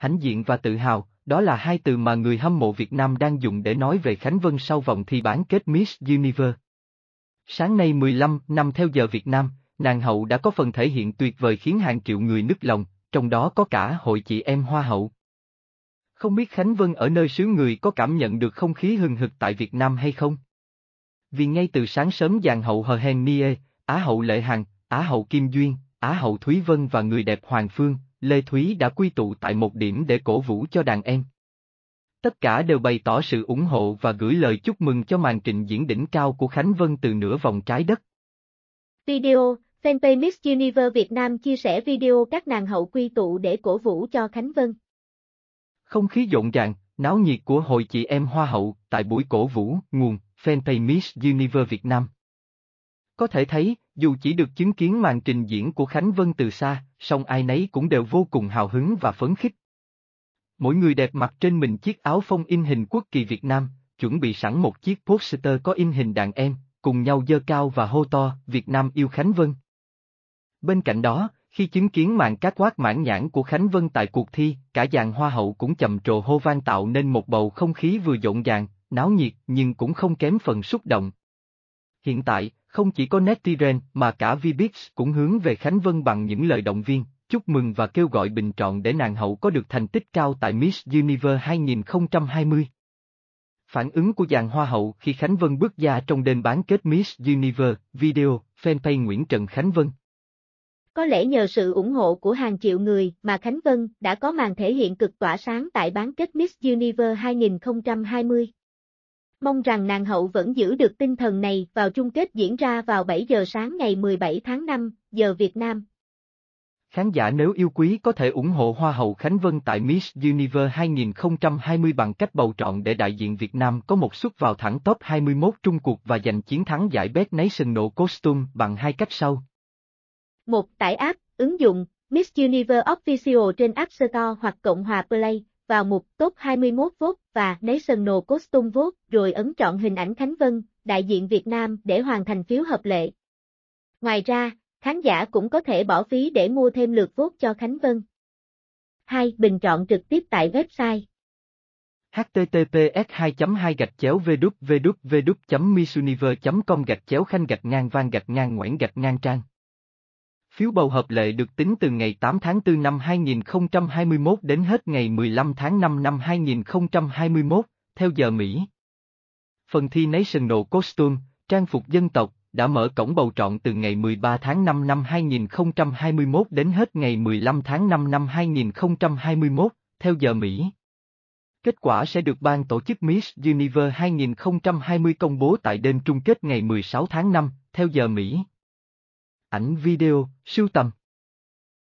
hãnh diện và tự hào, đó là hai từ mà người hâm mộ Việt Nam đang dùng để nói về Khánh Vân sau vòng thi bán kết Miss Universe. Sáng nay 15 năm theo giờ Việt Nam, nàng hậu đã có phần thể hiện tuyệt vời khiến hàng triệu người nức lòng, trong đó có cả hội chị em Hoa hậu. Không biết Khánh Vân ở nơi xứ người có cảm nhận được không khí hừng hực tại Việt Nam hay không? Vì ngay từ sáng sớm dàn hậu Hờ Hèn Nie, Á hậu Lệ Hằng, Á hậu Kim Duyên, Á hậu Thúy Vân và người đẹp Hoàng Phương, Lê Thúy đã quy tụ tại một điểm để cổ vũ cho đàn em. Tất cả đều bày tỏ sự ủng hộ và gửi lời chúc mừng cho màn trình diễn đỉnh cao của Khánh Vân từ nửa vòng trái đất. Video, fanpage Miss Universe Việt Nam chia sẻ video các nàng hậu quy tụ để cổ vũ cho Khánh Vân. Không khí rộn ràng, náo nhiệt của hội chị em Hoa hậu tại buổi cổ vũ, nguồn, fanpage Miss Universe Việt Nam. Có thể thấy, dù chỉ được chứng kiến màn trình diễn của Khánh Vân từ xa, song ai nấy cũng đều vô cùng hào hứng và phấn khích. Mỗi người đẹp mặc trên mình chiếc áo phong in hình quốc kỳ Việt Nam, chuẩn bị sẵn một chiếc poster có in hình đàn em, cùng nhau dơ cao và hô to, Việt Nam yêu Khánh Vân. Bên cạnh đó, khi chứng kiến màn cát quát mãn nhãn của Khánh Vân tại cuộc thi, cả dàn hoa hậu cũng trầm trồ hô vang tạo nên một bầu không khí vừa rộn ràng, náo nhiệt nhưng cũng không kém phần xúc động. Hiện tại, không chỉ có Netizen mà cả Vbix cũng hướng về Khánh Vân bằng những lời động viên, chúc mừng và kêu gọi bình chọn để nàng hậu có được thành tích cao tại Miss Universe 2020. Phản ứng của dàn hoa hậu khi Khánh Vân bước ra trong đêm bán kết Miss Universe, video, fanpage Nguyễn Trần Khánh Vân. Có lẽ nhờ sự ủng hộ của hàng triệu người mà Khánh Vân đã có màn thể hiện cực tỏa sáng tại bán kết Miss Universe 2020 mong rằng nàng hậu vẫn giữ được tinh thần này vào chung kết diễn ra vào 7 giờ sáng ngày 17 tháng 5, giờ Việt Nam. Khán giả nếu yêu quý có thể ủng hộ Hoa hậu Khánh Vân tại Miss Universe 2020 bằng cách bầu chọn để đại diện Việt Nam có một suất vào thẳng top 21 Trung cuộc và giành chiến thắng giải Best National Costume bằng hai cách sau. 1. Tải app, ứng dụng, Miss Universe Official trên App Store hoặc Cộng hòa Play vào mục top 21 vốt và sân National Costume vốt rồi ấn chọn hình ảnh Khánh Vân, đại diện Việt Nam để hoàn thành phiếu hợp lệ. Ngoài ra, khán giả cũng có thể bỏ phí để mua thêm lượt vốt cho Khánh Vân. 2. Bình chọn trực tiếp tại website https 2 2 gạch chéo vwww misuniver com gạch chéo khanh gạch ngang vang gạch ngang ngoãn gạch ngang trang Phiếu bầu hợp lệ được tính từ ngày 8 tháng 4 năm 2021 đến hết ngày 15 tháng 5 năm 2021, theo giờ Mỹ. Phần thi National Costume, trang phục dân tộc, đã mở cổng bầu chọn từ ngày 13 tháng 5 năm 2021 đến hết ngày 15 tháng 5 năm 2021, theo giờ Mỹ. Kết quả sẽ được ban tổ chức Miss Universe 2020 công bố tại đêm chung kết ngày 16 tháng 5, theo giờ Mỹ ảnh video, sưu tầm.